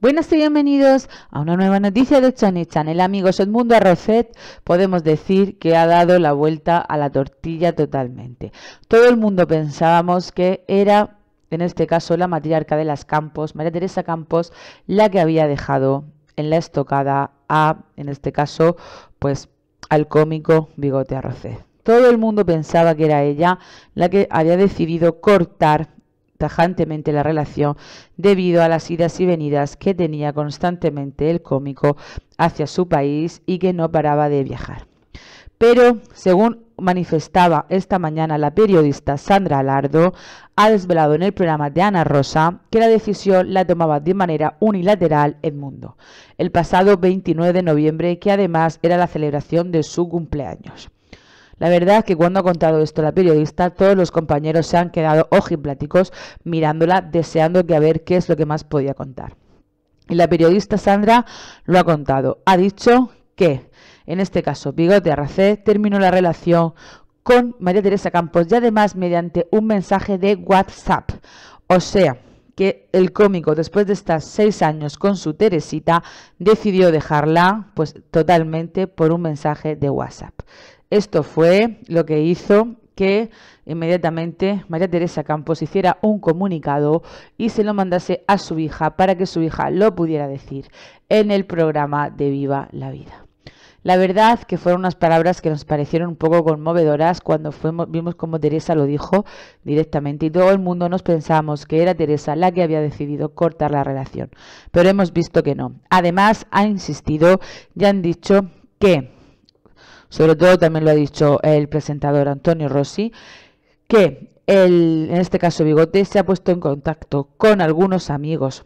Buenas y bienvenidos a una nueva noticia de Chan. El amigo Edmundo Arrocet podemos decir que ha dado la vuelta a la tortilla totalmente. Todo el mundo pensábamos que era, en este caso, la matriarca de las Campos, María Teresa Campos, la que había dejado en la estocada a, en este caso, pues al cómico Bigote Arrocet. Todo el mundo pensaba que era ella la que había decidido cortar tajantemente la relación debido a las idas y venidas que tenía constantemente el cómico hacia su país y que no paraba de viajar. Pero, según manifestaba esta mañana la periodista Sandra Alardo, ha desvelado en el programa de Ana Rosa que la decisión la tomaba de manera unilateral Mundo, el pasado 29 de noviembre, que además era la celebración de su cumpleaños. La verdad es que cuando ha contado esto la periodista, todos los compañeros se han quedado ojipláticos mirándola, deseando que a ver qué es lo que más podía contar. Y la periodista Sandra lo ha contado. Ha dicho que, en este caso, Bigote Arracé terminó la relación con María Teresa Campos y además mediante un mensaje de WhatsApp. O sea, que el cómico, después de estar seis años con su Teresita, decidió dejarla pues totalmente por un mensaje de WhatsApp. Esto fue lo que hizo que inmediatamente María Teresa Campos hiciera un comunicado y se lo mandase a su hija para que su hija lo pudiera decir en el programa de Viva la Vida. La verdad que fueron unas palabras que nos parecieron un poco conmovedoras cuando vimos cómo Teresa lo dijo directamente y todo el mundo nos pensamos que era Teresa la que había decidido cortar la relación, pero hemos visto que no. Además, ha insistido y han dicho que sobre todo también lo ha dicho el presentador Antonio Rossi, que en este caso Bigote se ha puesto en contacto con algunos amigos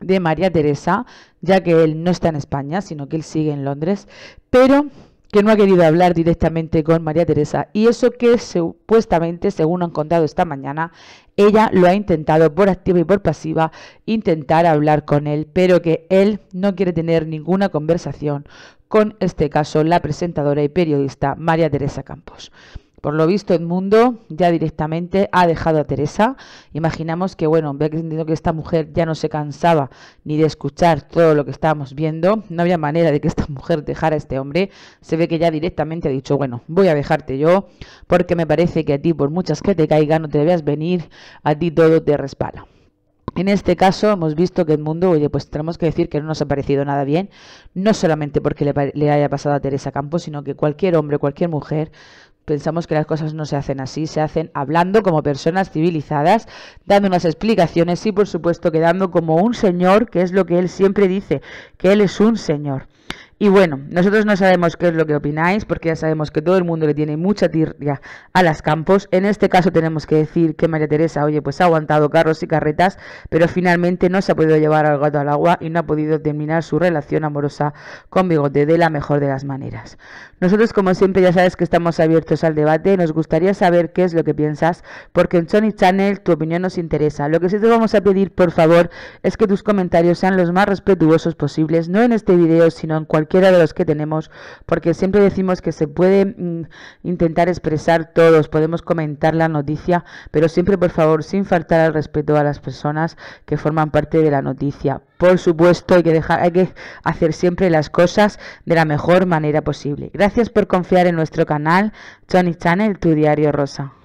de María Teresa, ya que él no está en España, sino que él sigue en Londres, pero que no ha querido hablar directamente con María Teresa y eso que supuestamente, según han contado esta mañana, ella lo ha intentado por activa y por pasiva intentar hablar con él, pero que él no quiere tener ninguna conversación con este caso la presentadora y periodista María Teresa Campos. Por lo visto, Edmundo ya directamente ha dejado a Teresa. Imaginamos que, bueno, ve que esta mujer ya no se cansaba ni de escuchar todo lo que estábamos viendo. No había manera de que esta mujer dejara a este hombre. Se ve que ya directamente ha dicho, bueno, voy a dejarte yo, porque me parece que a ti, por muchas que te caiga no te debías venir, a ti todo te respala. En este caso hemos visto que Edmundo, oye, pues tenemos que decir que no nos ha parecido nada bien, no solamente porque le, haya pasado a Teresa Campos, sino que cualquier hombre, cualquier mujer pensamos que las cosas no se hacen así, se hacen hablando como personas civilizadas, dando unas explicaciones y por supuesto quedando como un señor, que es lo que él siempre dice, que él es un señor. Y bueno, nosotros no sabemos qué es lo que opináis, porque ya sabemos que todo el mundo le tiene mucha tirria a las campos. En este caso tenemos que decir que María Teresa, oye, pues ha aguantado carros y carretas, pero finalmente no se ha podido llevar al gato al agua y no ha podido terminar su relación amorosa con Bigote de la mejor de las maneras. Nosotros, como siempre, ya sabes que estamos abiertos al debate. Nos gustaría saber qué es lo que piensas, porque en Sony Channel tu opinión nos interesa. Lo que sí te vamos a pedir, por favor, es que tus comentarios sean los más respetuosos posibles, no en este video, sino cualquiera de los que tenemos, porque siempre decimos que se puede mm, intentar expresar todos, podemos comentar la noticia, pero siempre por favor sin faltar al respeto a las personas que forman parte de la noticia. Por supuesto, hay que, dejar, hay que hacer siempre las cosas de la mejor manera posible. Gracias por confiar en nuestro canal, Johnny Channel, tu diario rosa.